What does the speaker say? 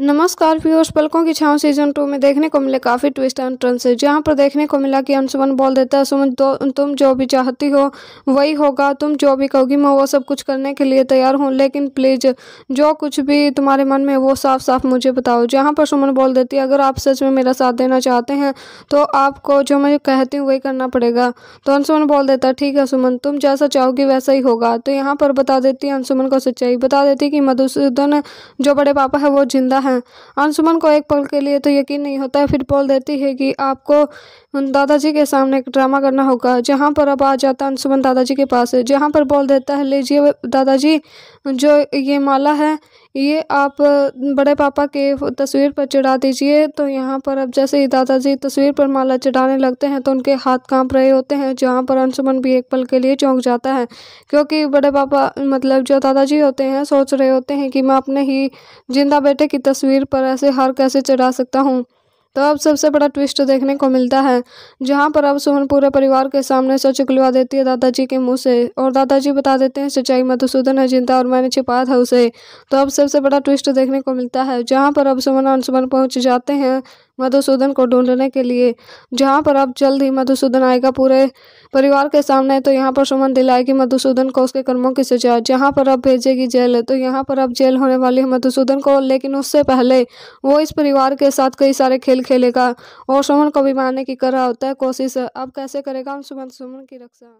नमस्कार व्यूअर्स पलकों की छाव सीजन टू में देखने को मिले काफ़ी ट्विस्ट एंड टर्न्स जहां पर देखने को मिला कि अंशुमन बोल देता है सुमन तो तुम जो भी चाहती हो वही होगा तुम जो भी कहोगी मैं वो सब कुछ करने के लिए तैयार हूं लेकिन प्लीज़ जो कुछ भी तुम्हारे मन में वो साफ साफ मुझे बताओ जहाँ पर सुमन बोल देती है अगर आप सच में मेरा साथ देना चाहते हैं तो आपको जो मैं कहती हूँ वही करना पड़ेगा तो अंशुमन बोल देता है ठीक है सुमन तुम जैसा चाहोगी वैसा ही होगा तो यहाँ पर बता देती है अंशुमन को सच्चाई बता देती कि मधुसूदन जो बड़े पापा है वो जिंदा है अंशुमन को एक पल के लिए तो यकीन नहीं होता है फिर बोल देती है कि आपको दादाजी के सामने एक ड्रामा करना होगा जहाँ पर अब आ जाता अंशुमन दादाजी के पास जहाँ पर बोल देता है लीजिए दादाजी जो ये माला है ये आप बड़े पापा के तस्वीर पर चढ़ा दीजिए तो यहाँ पर अब जैसे ही दादाजी तस्वीर पर माला चढ़ाने लगते हैं तो उनके हाथ कांप रहे होते हैं जहाँ पर अंशुमन भी एक पल के लिए चौंक जाता है क्योंकि बड़े पापा मतलब जो दादाजी होते हैं सोच रहे होते हैं कि मैं अपने ही जिंदा बेटे की तस्वीर पर ऐसे हार कैसे चढ़ा सकता हूँ तो अब सबसे बड़ा ट्विस्ट देखने को मिलता है जहाँ पर अब सुमन पूरे परिवार के सामने सच खुलवा देती है दादाजी के मुंह से और दादाजी बता देते हैं सच्चाई मधुसूदन है जिंदा और मैंने छिपाया था उसे तो अब सबसे बड़ा ट्विस्ट देखने को मिलता है जहाँ पर अब सुमन और सुमन पहुँच जाते हैं मधुसूदन को ढूंढने के लिए जहाँ पर अब जल्द ही मधुसूदन आएगा पूरे परिवार के सामने तो यहाँ पर सुमन दिलाएगी मधुसूदन को उसके कर्मों की सजा जहाँ पर अब भेजेगी जेल तो यहाँ पर अब जेल होने वाली है मधुसूदन को लेकिन उससे पहले वो इस परिवार के साथ कई सारे खेल खेलेगा और सुमन को भी मारने की कर रहा होता है कोशिश अब कैसे करेगा हम सुमन सुमन की रक्षा